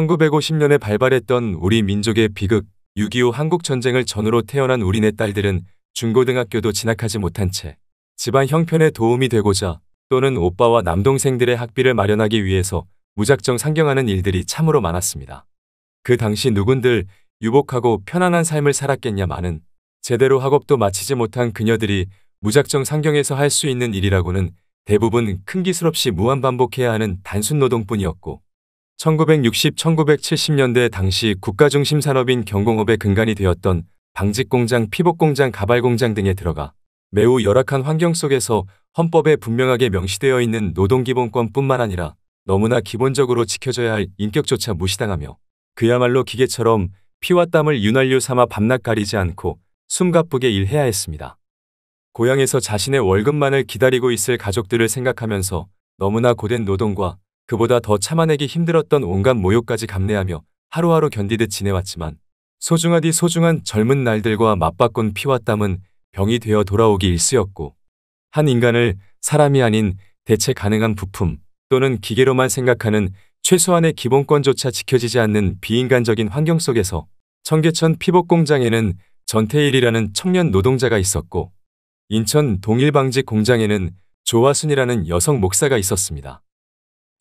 1950년에 발발했던 우리 민족의 비극 6.25 한국전쟁을 전후로 태어난 우리네 딸들은 중고등학교도 진학하지 못한 채 집안 형편에 도움이 되고자 또는 오빠와 남동생들의 학비를 마련하기 위해서 무작정 상경하는 일들이 참으로 많았습니다. 그 당시 누군들 유복하고 편안한 삶을 살았겠냐마는 제대로 학업도 마치지 못한 그녀들이 무작정 상경해서 할 수 있는 일이라고는 대부분 큰 기술 없이 무한반복해야 하는 단순 노동뿐이었고 1960-1970년대 당시 국가중심 산업인 경공업의 근간이 되었던 방직공장, 피복공장, 가발공장 등에 들어가 매우 열악한 환경 속에서 헌법에 분명하게 명시되어 있는 노동기본권뿐만 아니라 너무나 기본적으로 지켜져야 할 인격조차 무시당하며 그야말로 기계처럼 피와 땀을 윤활유 삼아 밤낮 가리지 않고 숨가쁘게 일해야 했습니다. 고향에서 자신의 월급만을 기다리고 있을 가족들을 생각하면서 너무나 고된 노동과 그보다 더 참아내기 힘들었던 온갖 모욕까지 감내하며 하루하루 견디듯 지내왔지만 소중하디 소중한 젊은 날들과 맞바꾼 피와 땀은 병이 되어 돌아오기 일쑤였고 한 인간을 사람이 아닌 대체 가능한 부품 또는 기계로만 생각하는 최소한의 기본권조차 지켜지지 않는 비인간적인 환경 속에서 청계천 피복공장에는 전태일이라는 청년 노동자가 있었고 인천 동일방지 공장에는 조화순이라는 여성 목사가 있었습니다.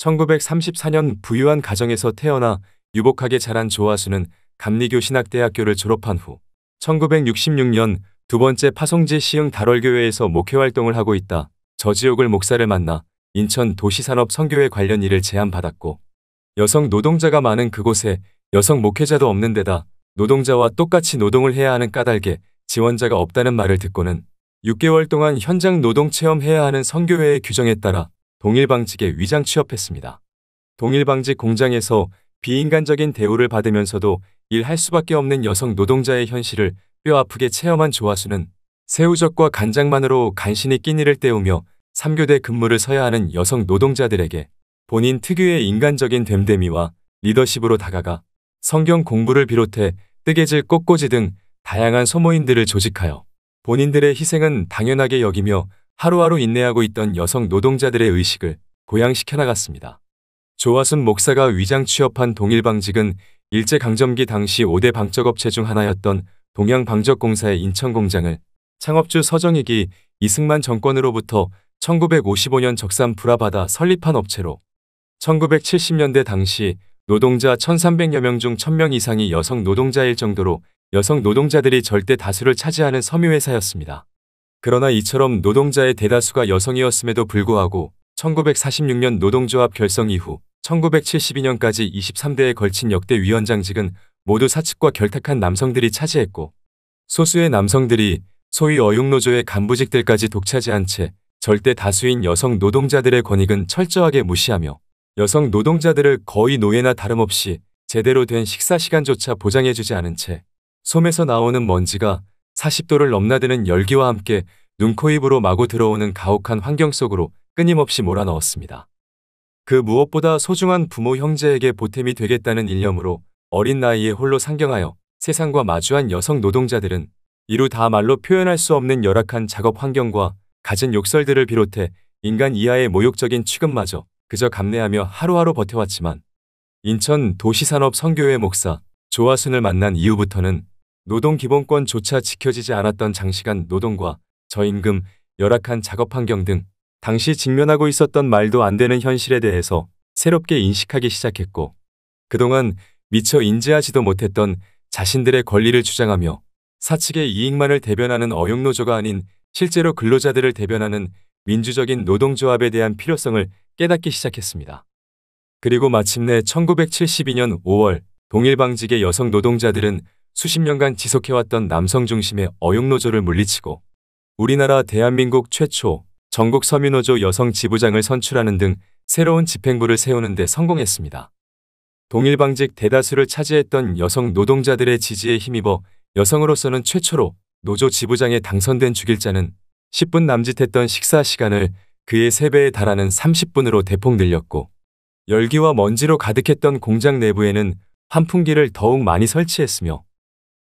1934년 부유한 가정에서 태어나 유복하게 자란 조하수는 감리교 신학대학교를 졸업한 후 1966년 두 번째 파송지 시흥 다월교회에서 목회활동을 하고 있다. 저지옥을 목사를 만나 인천 도시산업 선교회 관련 일을 제안받았고 여성 노동자가 많은 그곳에 여성 목회자도 없는 데다 노동자와 똑같이 노동을 해야 하는 까닭에 지원자가 없다는 말을 듣고는 6개월 동안 현장 노동 체험해야 하는 선교회의 규정에 따라 동일방직에 위장 취업했습니다. 동일방직 공장에서 비인간적인 대우를 받으면서도 일할 수밖에 없는 여성 노동자의 현실을 뼈아프게 체험한 조화수는 새우젓과 간장만으로 간신히 끼니를 때우며 3교대 근무를 서야 하는 여성 노동자들에게 본인 특유의 인간적인 됨됨이와 리더십으로 다가가 성경 공부를 비롯해 뜨개질 꽃꽂이 등 다양한 소모인들을 조직하여 본인들의 희생은 당연하게 여기며 하루하루 인내하고 있던 여성 노동자들의 의식을 고양시켜 나갔습니다. 조화순 목사가 위장 취업한 동일방직은 일제강점기 당시 5대 방적업체 중 하나였던 동양방적공사의 인천공장을 창업주 서정익이 이승만 정권으로부터 1955년 적산 불화받아 설립한 업체로 1970년대 당시 노동자 1,300여 명 중 1,000명 이상이 여성 노동자일 정도로 여성 노동자들이 절대 다수를 차지하는 섬유회사였습니다. 그러나 이처럼 노동자의 대다수가 여성이었음에도 불구하고 1946년 노동조합 결성 이후 1972년까지 23대에 걸친 역대 위원장직은 모두 사측과 결탁한 남성들이 차지했고 소수의 남성들이 소위 어용노조의 간부직들까지 독차지한 채 절대 다수인 여성 노동자들의 권익은 철저하게 무시하며 여성 노동자들을 거의 노예나 다름없이 제대로 된 식사시간조차 보장해주지 않은 채 솜에서 나오는 먼지가 40도를 넘나드는 열기와 함께 눈코입으로 마구 들어오는 가혹한 환경 속으로 끊임없이 몰아넣었습니다. 그 무엇보다 소중한 부모 형제에게 보탬이 되겠다는 일념으로 어린 나이에 홀로 상경하여 세상과 마주한 여성 노동자들은 이루 다 말로 표현할 수 없는 열악한 작업 환경과 가진 욕설들을 비롯해 인간 이하의 모욕적인 취급마저 그저 감내하며 하루하루 버텨왔지만 인천 도시산업 선교회 목사 조화순을 만난 이후부터는 노동 기본권조차 지켜지지 않았던 장시간 노동과 저임금, 열악한 작업 환경 등 당시 직면하고 있었던 말도 안 되는 현실에 대해서 새롭게 인식하기 시작했고 그동안 미처 인지하지도 못했던 자신들의 권리를 주장하며 사측의 이익만을 대변하는 어용노조가 아닌 실제로 근로자들을 대변하는 민주적인 노동조합에 대한 필요성을 깨닫기 시작했습니다. 그리고 마침내 1972년 5월 동일방직의 여성 노동자들은 수십 년간 지속해왔던 남성 중심의 어용노조를 물리치고 우리나라 대한민국 최초 전국 서민노조 여성 지부장을 선출하는 등 새로운 집행부를 세우는 데 성공했습니다. 동일방직 대다수를 차지했던 여성 노동자들의 지지에 힘입어 여성으로서는 최초로 노조 지부장에 당선된 죽일자는 10분 남짓했던 식사 시간을 그의 3배에 달하는 30분으로 대폭 늘렸고 열기와 먼지로 가득했던 공장 내부에는 환풍기를 더욱 많이 설치했으며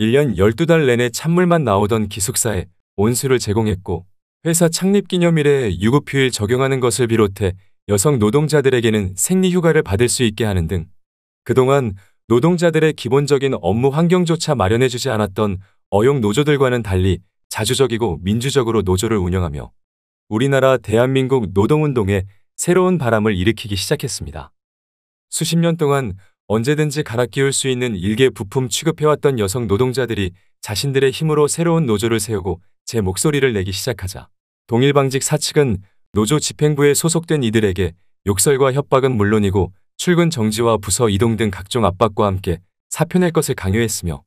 1년 12달 내내 찬물만 나오던 기숙사에 온수를 제공했고 회사 창립 기념일에 유급휴일 적용하는 것을 비롯해 여성 노동자들에게는 생리휴가를 받을 수 있게 하는 등 그동안 노동자들의 기본적인 업무 환경조차 마련해주지 않았던 어용 노조들과는 달리 자주적이고 민주적으로 노조를 운영하며 우리나라 대한민국 노동운동에 새로운 바람을 일으키기 시작했습니다. 수십 년 동안 언제든지 갈아 끼울 수 있는 일개 부품 취급해왔던 여성 노동자들이 자신들의 힘으로 새로운 노조를 세우고 제 목소리를 내기 시작하자 동일방직 사측은 노조 집행부에 소속된 이들에게 욕설과 협박은 물론이고 출근 정지와 부서 이동 등 각종 압박과 함께 사표낼 것을 강요했으며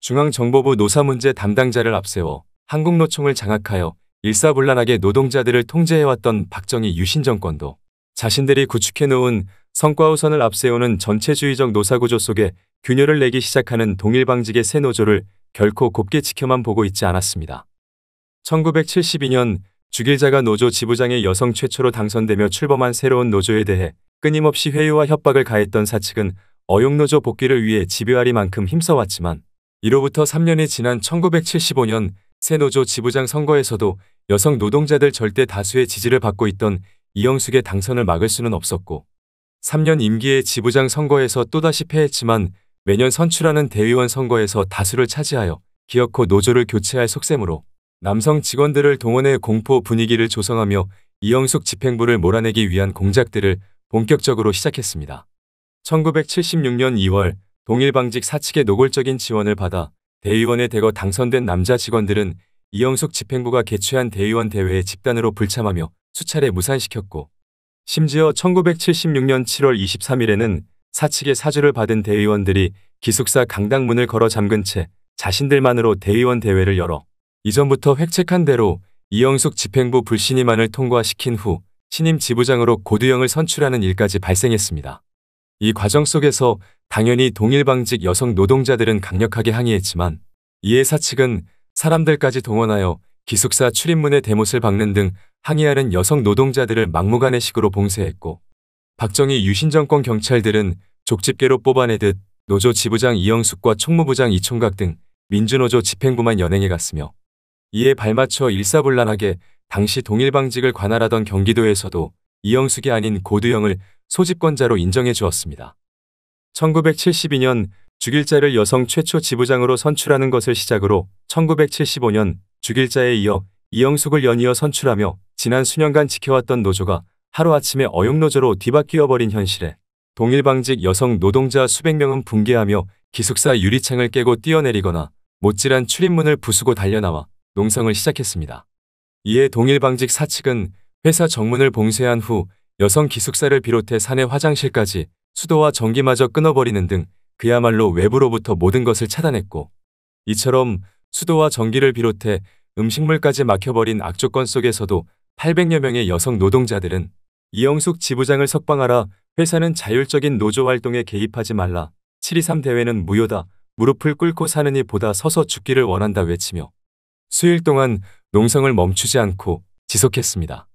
중앙정보부 노사문제 담당자를 앞세워 한국노총을 장악하여 일사불란하게 노동자들을 통제해왔던 박정희 유신 정권도 자신들이 구축해놓은 성과 우선을 앞세우는 전체주의적 노사구조 속에 균열을 내기 시작하는 동일방직의 새 노조를 결코 곱게 지켜만 보고 있지 않았습니다. 1972년 주길자가 노조 지부장의 여성 최초로 당선되며 출범한 새로운 노조에 대해 끊임없이 회유와 협박을 가했던 사측은 어용노조 복귀를 위해 집요하리만큼 힘써왔지만 이로부터 3년이 지난 1975년 새 노조 지부장 선거에서도 여성 노동자들 절대 다수의 지지를 받고 있던 이영숙의 당선을 막을 수는 없었고 3년 임기의 지부장 선거에서 또다시 패했지만 매년 선출하는 대의원 선거에서 다수를 차지하여 기어코 노조를 교체할 속셈으로 남성 직원들을 동원해 공포 분위기를 조성하며 이영숙 집행부를 몰아내기 위한 공작들을 본격적으로 시작했습니다. 1976년 2월 동일방직 사측의 노골적인 지원을 받아 대의원에 대거 당선된 남자 직원들은 이영숙 집행부가 개최한 대의원 대회에 집단으로 불참하며 수차례 무산시켰고 심지어 1976년 7월 23일에는 사측의 사주를 받은 대의원들이 기숙사 강당문을 걸어 잠근 채 자신들만으로 대의원 대회를 열어 이전부터 획책한 대로 이영숙 집행부 불신임안을 통과시킨 후 신임 지부장으로 고두영을 선출하는 일까지 발생했습니다. 이 과정 속에서 당연히 동일방직 여성 노동자들은 강력하게 항의했지만 이에 사측은 사람들까지 동원하여 기숙사 출입문에 대못을 박는 등 항의하는 여성 노동자들을 막무가내 식으로 봉쇄했고 박정희 유신정권 경찰들은 족집게로 뽑아내듯 노조 지부장 이영숙과 총무부장 이총각 등 민주노조 집행부만 연행해 갔으며 이에 발맞춰 일사불란하게 당시 동일방직을 관할하던 경기도에서도 이영숙이 아닌 고두영을 소집권자로 인정해 주었습니다. 1972년 죽일자를 여성 최초 지부장으로 선출하는 것을 시작으로 1975년 죽일 자에 이어 이영숙을 연이어 선출하며 지난 수년간 지켜왔던 노조가 하루아침에 어용노조로 뒤바뀌어버린 현실에 동일방직 여성 노동자 수백 명은 붕괴하며 기숙사 유리창을 깨고 뛰어내리거나 못질한 출입문을 부수고 달려나와 농성을 시작했습니다. 이에 동일방직 사측은 회사 정문을 봉쇄한 후 여성 기숙사를 비롯해 사내 화장실까지 수도와 전기마저 끊어버리는 등 그야말로 외부로부터 모든 것을 차단했고 이처럼 수도와 전기를 비롯해 음식물까지 막혀버린 악조건 속에서도 800여 명의 여성 노동자들은 이영숙 지부장을 석방하라 회사는 자율적인 노조 활동에 개입하지 말라 723 대회는 무효다 무릎을 꿇고 사느니 보다 서서 죽기를 원한다 외치며 수일 동안 농성을 멈추지 않고 지속했습니다.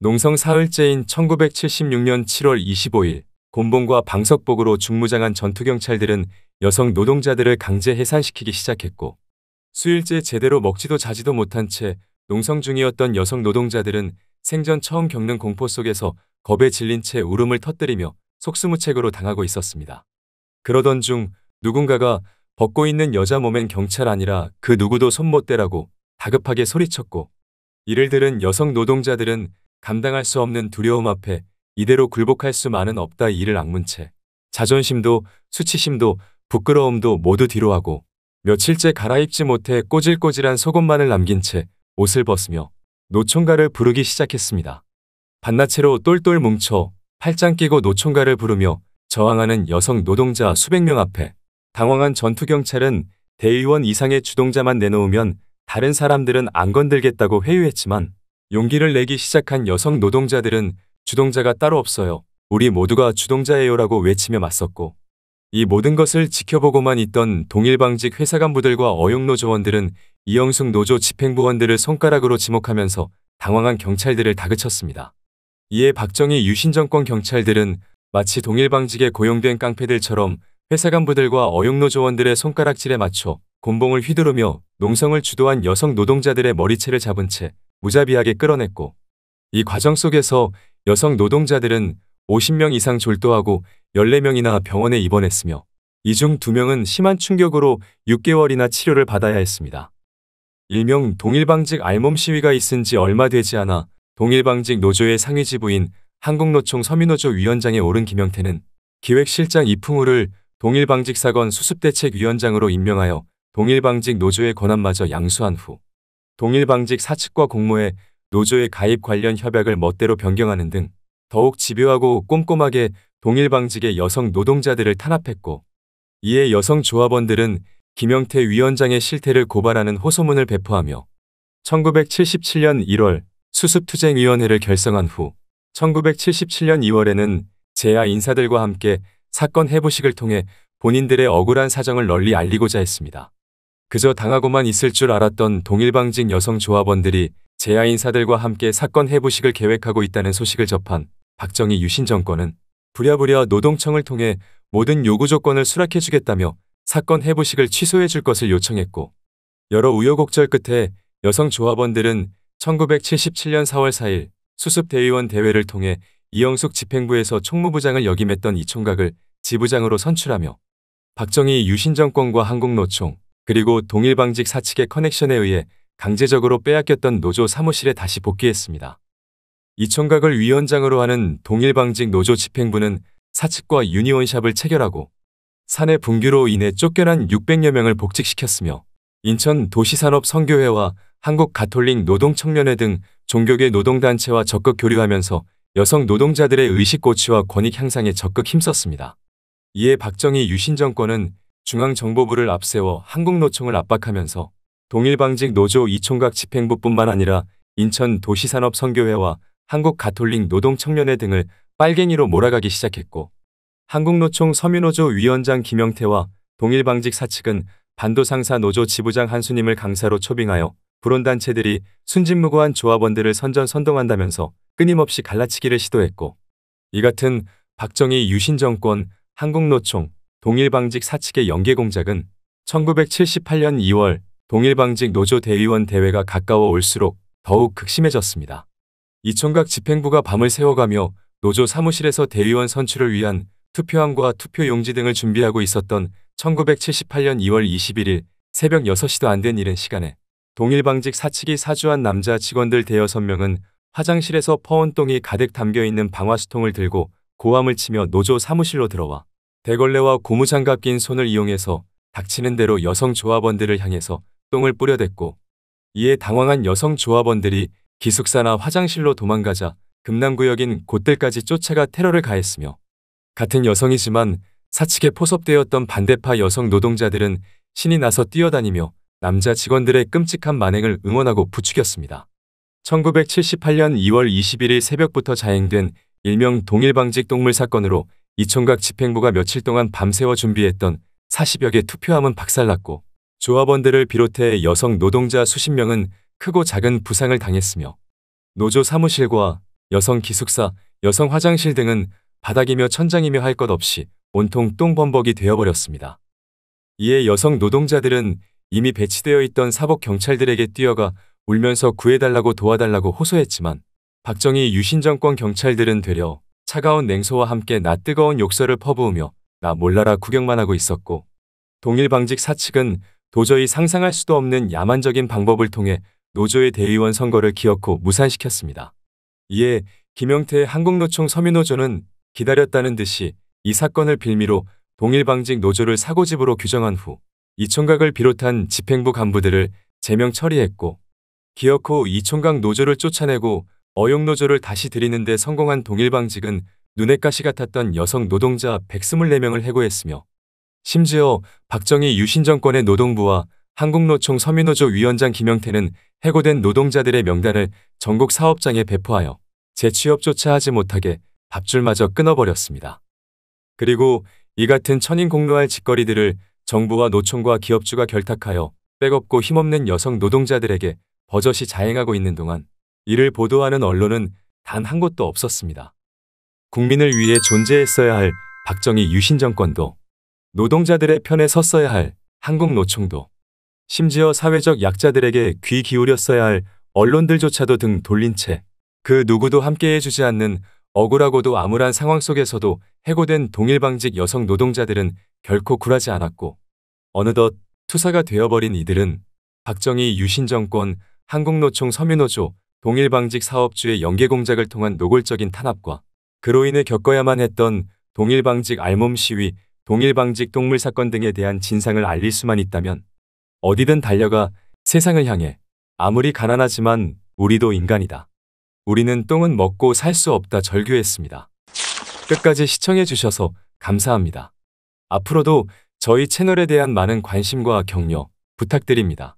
농성 사흘째인 1976년 7월 25일 곤봉과 방석복으로 중무장한 전투경찰들은 여성 노동자들을 강제 해산시키기 시작했고 수일째 제대로 먹지도 자지도 못한 채 농성 중이었던 여성 노동자들은 생전 처음 겪는 공포 속에서 겁에 질린 채 울음을 터뜨리며 속수무책으로 당하고 있었습니다. 그러던 중 누군가가 벗고 있는 여자 몸엔 경찰 아니라 그 누구도 손 못 대라고 다급하게 소리쳤고 이를 들은 여성 노동자들은 감당할 수 없는 두려움 앞에 이대로 굴복할 수만은 없다 이를 악문 채 자존심도 수치심도 부끄러움도 모두 뒤로하고 며칠째 갈아입지 못해 꼬질꼬질한 속옷만을 남긴 채 옷을 벗으며 노총가를 부르기 시작했습니다. 반나체로 똘똘 뭉쳐 팔짱 끼고 노총가를 부르며 저항하는 여성 노동자 수백 명 앞에 당황한 전투경찰은 대의원 이상의 주동자만 내놓으면 다른 사람들은 안 건들겠다고 회유했지만 용기를 내기 시작한 여성 노동자들은 주동자가 따로 없어요. 우리 모두가 주동자예요라고 외치며 맞섰고 이 모든 것을 지켜보고만 있던 동일방직 회사 간부들과 어용노조원들은 이영숙 노조 집행부원들을 손가락으로 지목하면서 당황한 경찰들을 다그쳤습니다. 이에 박정희 유신 정권 경찰들은 마치 동일방직에 고용된 깡패들처럼 회사 간부들과 어용노조원들의 손가락질에 맞춰 곤봉을 휘두르며 농성을 주도한 여성 노동자들의 머리채를 잡은 채 무자비하게 끌어냈고 이 과정 속에서 여성 노동자들은 50명 이상 졸도하고 14명이나 병원에 입원했으며 이 중 2명은 심한 충격으로 6개월이나 치료를 받아야 했습니다. 일명 동일방직 알몸 시위가 있은 지 얼마 되지 않아 동일방직 노조의 상위 지부인 한국노총 서민노조 위원장에 오른 김영태는 기획실장 이풍우를 동일방직 사건 수습대책위원장으로 임명하여 동일방직 노조의 권한마저 양수한 후 동일방직 사측과 공모해 노조의 가입 관련 협약을 멋대로 변경하는 등 더욱 집요하고 꼼꼼하게 동일방직의 여성 노동자들을 탄압했고 이에 여성 조합원들은 김영태 위원장의 실태를 고발하는 호소문을 배포하며 1977년 1월 수습투쟁위원회를 결성한 후 1977년 2월에는 재야 인사들과 함께 사건 해부식을 통해 본인들의 억울한 사정을 널리 알리고자 했습니다. 그저 당하고만 있을 줄 알았던 동일방직 여성 조합원들이 재야 인사들과 함께 사건 해부식을 계획하고 있다는 소식을 접한 박정희 유신 정권은 부랴부랴 노동청을 통해 모든 요구 조건을 수락해주겠다며 사건 해부식을 취소해줄 것을 요청했고 여러 우여곡절 끝에 여성 조합원들은 1977년 4월 4일 수습대의원 대회를 통해 이영숙 집행부에서 총무부장을 역임했던 이총각을 지부장으로 선출하며 박정희 유신정권과 한국노총 그리고 동일방직 사측의 커넥션에 의해 강제적으로 빼앗겼던 노조 사무실에 다시 복귀했습니다. 이총각을 위원장으로 하는 동일방직 노조 집행부는 사측과 유니온샵을 체결하고 산의 붕괴로 인해 쫓겨난 600여 명을 복직시켰으며 인천 도시산업 선교회와 한국 가톨릭 노동청년회 등 종교계 노동단체와 적극 교류하면서 여성 노동자들의 의식 고취와 권익 향상에 적극 힘썼습니다. 이에 박정희 유신 정권은 중앙정보부를 앞세워 한국노총을 압박하면서 동일방직 노조 이총각 집행부뿐만 아니라 인천 도시산업 선교회와 한국 가톨릭 노동청년회 등을 빨갱이로 몰아가기 시작했고 한국노총 서민노조 위원장 김영태와 동일방직 사측은 반도상사 노조 지부장 한수님을 강사로 초빙하여 불온단체들이 순진무구한 조합원들을 선전선동한다면서 끊임없이 갈라치기를 시도했고 이 같은 박정희 유신정권 한국노총 동일방직 사측의 연계공작은 1978년 2월 동일방직 노조 대의원 대회가 가까워 올수록 더욱 극심해졌습니다. 이청각 집행부가 밤을 새워가며 노조 사무실에서 대의원 선출을 위한 투표함과 투표용지 등을 준비하고 있었던 1978년 2월 21일 새벽 6시도 안된 이른 시간에 동일방직 사측이 사주한 남자 직원들 대여섯 명은 화장실에서 퍼온똥이 가득 담겨있는 방화수통을 들고 고함을 치며 노조 사무실로 들어와 대걸레와 고무장갑 낀 손을 이용해서 닥치는 대로 여성 조합원들을 향해서 똥을 뿌려댔고 이에 당황한 여성 조합원들이 기숙사나 화장실로 도망가자 금남구역인 곳들까지 쫓아가 테러를 가했으며 같은 여성이지만 사측에 포섭되었던 반대파 여성 노동자들은 신이 나서 뛰어다니며 남자 직원들의 끔찍한 만행을 응원하고 부추겼습니다. 1978년 2월 21일 새벽부터 자행된 일명 동일방직 동물 사건으로 이총각 집행부가 며칠 동안 밤새워 준비했던 40여 개 투표함은 박살났고 조합원들을 비롯해 여성 노동자 수십 명은 크고 작은 부상을 당했으며 노조 사무실과 여성 기숙사, 여성 화장실 등은 바닥이며 천장이며 할 것 없이 온통 똥범벅이 되어버렸습니다. 이에 여성 노동자들은 이미 배치되어 있던 사복 경찰들에게 뛰어가 울면서 구해달라고 도와달라고 호소했지만 박정희 유신정권 경찰들은 되려 차가운 냉소와 함께 나 뜨거운 욕설을 퍼부으며 나 몰라라 구경만 하고 있었고 동일방직 사측은 도저히 상상할 수도 없는 야만적인 방법을 통해 노조의 대의원 선거를 기어코 무산시켰습니다. 이에 김영태 한국노총 서민노조는 기다렸다는 듯이 이 사건을 빌미로 동일방직 노조를 사고집으로 규정한 후 이총각을 비롯한 집행부 간부들을 제명 처리했고 기어코 이총각 노조를 쫓아내고 어용노조를 다시 들이는데 성공한 동일방직은 눈엣가시 같았던 여성 노동자 124명을 해고했으며 심지어 박정희 유신정권의 노동부와 한국노총 서민호조 위원장 김영태는 해고된 노동자들의 명단을 전국 사업장에 배포하여 재취업조차 하지 못하게 밥줄마저 끊어버렸습니다. 그리고 이 같은 천인공노할 짓거리들을 정부와 노총과 기업주가 결탁하여 빼없고 힘없는 여성 노동자들에게 버젓이 자행하고 있는 동안 이를 보도하는 언론은 단 한 곳도 없었습니다. 국민을 위해 존재했어야 할 박정희 유신 정권도 노동자들의 편에 섰어야 할 한국노총도 심지어 사회적 약자들에게 귀 기울였어야 할 언론들조차도 등 돌린 채 그 누구도 함께해주지 않는 억울하고도 암울한 상황 속에서도 해고된 동일방직 여성 노동자들은 결코 굴하지 않았고 어느덧 투사가 되어버린 이들은 박정희 유신정권, 한국노총 서민노조, 동일방직 사업주의 연계공작을 통한 노골적인 탄압과 그로 인해 겪어야만 했던 동일방직 알몸 시위, 동일방직 동물 사건 등에 대한 진상을 알릴 수만 있다면 어디든 달려가 세상을 향해 아무리 가난하지만 우리도 인간이다. 우리는 똥은 먹고 살 수 없다 절규했습니다. 끝까지 시청해주셔서 감사합니다. 앞으로도 저희 채널에 대한 많은 관심과 격려 부탁드립니다.